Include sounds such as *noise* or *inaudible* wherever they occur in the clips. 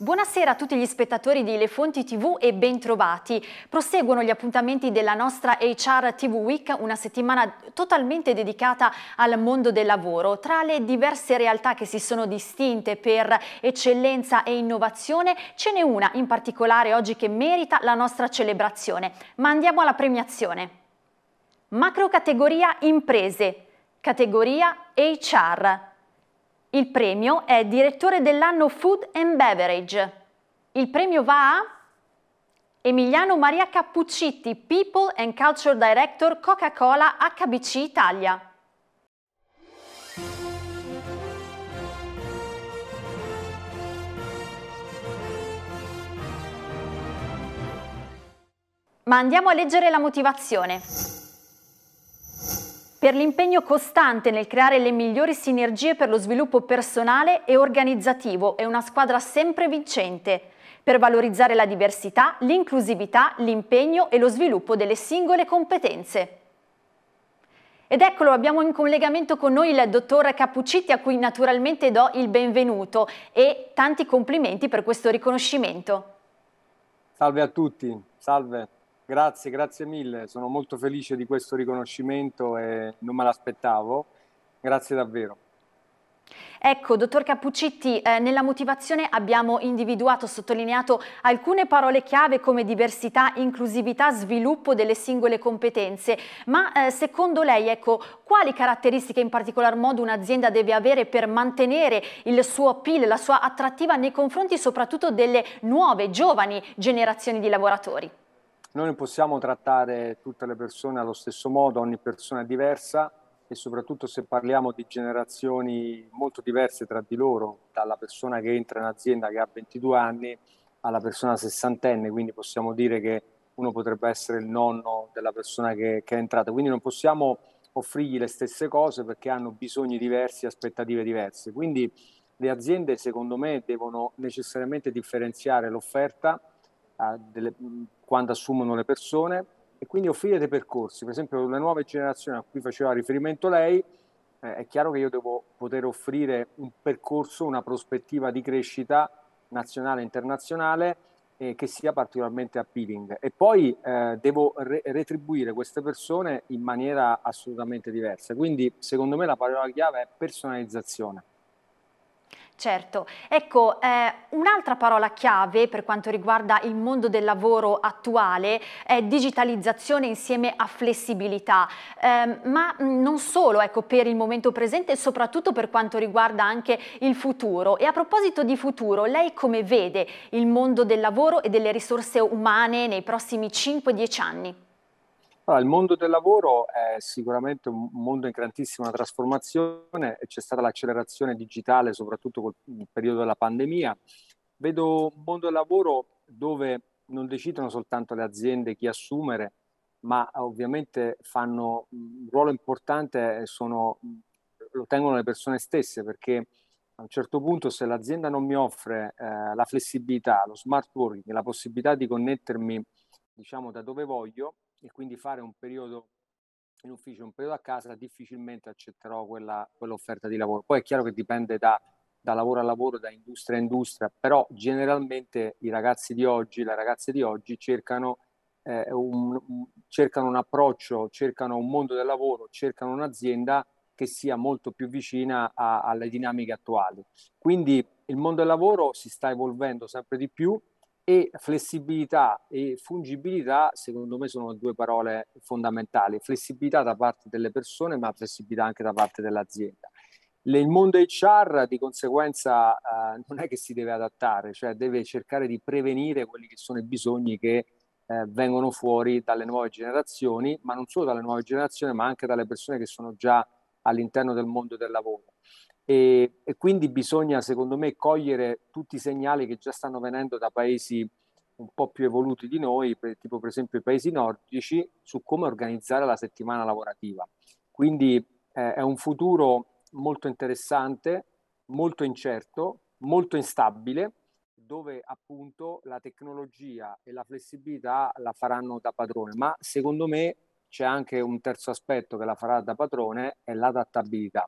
Buonasera a tutti gli spettatori di Le Fonti TV e bentrovati. Proseguono gli appuntamenti della nostra HR TV Week, una settimana totalmente dedicata al mondo del lavoro. Tra le diverse realtà che si sono distinte per eccellenza e innovazione, ce n'è una in particolare oggi che merita la nostra celebrazione. Ma andiamo alla premiazione. Macrocategoria Imprese, categoria HR. Il premio è direttore dell'anno Food and Beverage. Il premio va a Emiliano Maria Cappuccitti, People and Culture Director Coca-Cola HBC Italia. Ma andiamo a leggere la motivazione per l'impegno costante nel creare le migliori sinergie per lo sviluppo personale e organizzativo e una squadra sempre vincente, per valorizzare la diversità, l'inclusività, l'impegno e lo sviluppo delle singole competenze. Ed eccolo, abbiamo in collegamento con noi il dottor Capuccitti a cui naturalmente do il benvenuto e tanti complimenti per questo riconoscimento. Salve a tutti, salve. Grazie, grazie mille, sono molto felice di questo riconoscimento e non me l'aspettavo, grazie davvero. Ecco, dottor Cappuccitti, eh, nella motivazione abbiamo individuato, sottolineato alcune parole chiave come diversità, inclusività, sviluppo delle singole competenze, ma eh, secondo lei, ecco, quali caratteristiche in particolar modo un'azienda deve avere per mantenere il suo PIL, la sua attrattiva nei confronti soprattutto delle nuove, giovani generazioni di lavoratori? Noi non possiamo trattare tutte le persone allo stesso modo, ogni persona è diversa e soprattutto se parliamo di generazioni molto diverse tra di loro, dalla persona che entra in azienda che ha 22 anni alla persona sessantenne, quindi possiamo dire che uno potrebbe essere il nonno della persona che, che è entrata, quindi non possiamo offrirgli le stesse cose perché hanno bisogni diversi, aspettative diverse. Quindi le aziende secondo me devono necessariamente differenziare l'offerta delle, quando assumono le persone e quindi offrire dei percorsi, per esempio le nuove generazioni a cui faceva riferimento lei, eh, è chiaro che io devo poter offrire un percorso, una prospettiva di crescita nazionale e internazionale eh, che sia particolarmente appealing e poi eh, devo re- retribuire queste persone in maniera assolutamente diversa. Quindi secondo me la parola chiave è personalizzazione. Certo, ecco, eh, un'altra parola chiave per quanto riguarda il mondo del lavoro attuale è digitalizzazione insieme a flessibilità, eh, ma mm, non solo ecco, per il momento presente, soprattutto per quanto riguarda anche il futuro. E a proposito di futuro, lei come vede il mondo del lavoro e delle risorse umane nei prossimi 5-10 anni? Allora, il mondo del lavoro è sicuramente un mondo in grandissima trasformazione, e c'è stata l'accelerazione digitale soprattutto col mhmm, periodo della pandemia. Vedo un mondo del lavoro dove non decidono soltanto le aziende chi assumere, ma eh, ovviamente fanno mhmm, un ruolo importante, sono, mhmm, lo tengono le persone stesse perché a un certo punto se l'azienda non mi offre eh, la flessibilità, lo smart working, la possibilità di connettermi diciamo da dove voglio, e quindi fare un periodo in ufficio, un periodo a casa, difficilmente accetterò quella, quell'offerta di lavoro. Poi è chiaro che dipende da, da, lavoro a lavoro, da industria a industria, però generalmente i ragazzi di oggi, le ragazze di oggi cercano, eh, un, cercano un approccio, cercano un mondo del lavoro, cercano un'azienda che sia molto più vicina a, alle dinamiche attuali. Quindi il mondo del lavoro si sta evolvendo sempre di più e flessibilità e fungibilità secondo me sono due parole fondamentali, flessibilità da parte delle persone ma flessibilità anche da parte dell'azienda. il mondo HR di conseguenza eh, non è che si deve adattare, cioè deve cercare di prevenire quelli che sono i bisogni che eh, vengono fuori dalle nuove generazioni, ma non solo dalle nuove generazioni ma anche dalle persone che sono già all'interno del mondo del lavoro e, e, quindi bisogna secondo me cogliere tutti i segnali che già stanno venendo da paesi un po' più evoluti di noi, per, tipo per esempio i paesi nordici, su come organizzare la settimana lavorativa. Quindi eh, è un futuro molto interessante, molto incerto, molto instabile, dove appunto la tecnologia e la flessibilità la faranno da padrone, ma secondo me c'è anche un terzo aspetto che la farà da padrone, è l'adattabilità.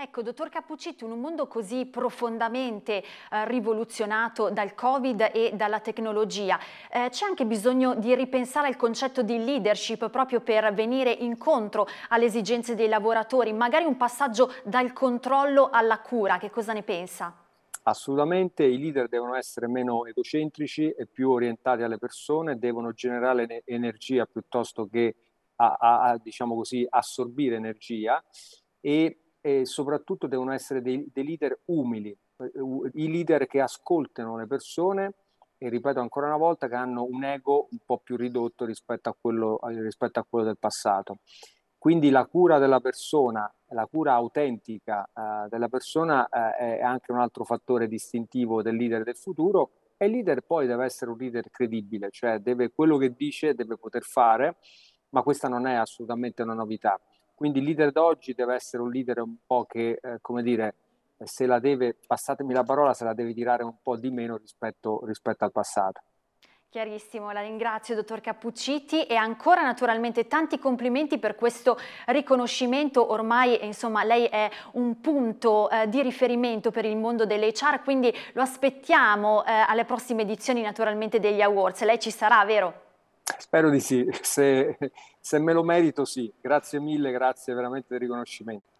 Ecco, dottor Cappuccitti, in un mondo così profondamente eh, rivoluzionato dal Covid e dalla tecnologia, eh, c'è anche bisogno di ripensare al concetto di leadership proprio per venire incontro alle esigenze dei lavoratori, magari un passaggio dal controllo alla cura, che cosa ne pensa? Assolutamente, i leader devono essere meno egocentrici e più orientati alle persone, devono generare energia piuttosto che a, a, a, diciamo così, assorbire energia e e soprattutto devono essere dei, dei leader umili, eh, i leader che ascoltano le persone e ripeto ancora una volta che hanno un ego un po' più ridotto rispetto a quello, eh, rispetto a quello del passato. Quindi la cura della persona, la cura autentica eh, della persona eh, è anche un altro fattore distintivo del leader del futuro e il leader poi deve essere un leader credibile, cioè deve, quello che dice deve poter fare, ma questa non è assolutamente una novità. Quindi il leader d'oggi deve essere un leader un po' che, eh, come dire, se la deve, passatemi la parola, se la deve tirare un po' di meno rispetto, rispetto al passato. Chiarissimo, la ringrazio dottor Cappucciti e ancora naturalmente tanti complimenti per questo riconoscimento, ormai insomma lei è un punto eh, di riferimento per il mondo delle HR, quindi lo aspettiamo eh, alle prossime edizioni naturalmente degli awards, lei ci sarà vero? Spero di sì, *laughs* se, se me lo merito sì. Grazie mille, grazie veramente del riconoscimento.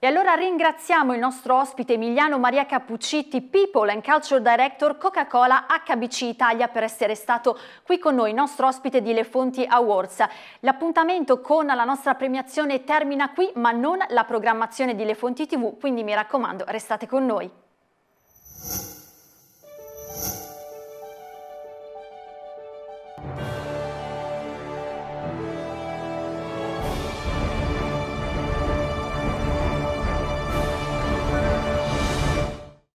E allora ringraziamo il nostro ospite Emiliano Maria Cappuccitti, People and Culture Director Coca-Cola HBC Italia per essere stato qui con noi, nostro ospite di Le Fonti Awards. L'appuntamento con la nostra premiazione termina qui, ma non la programmazione di Le Fonti TV, quindi mi raccomando, restate con noi.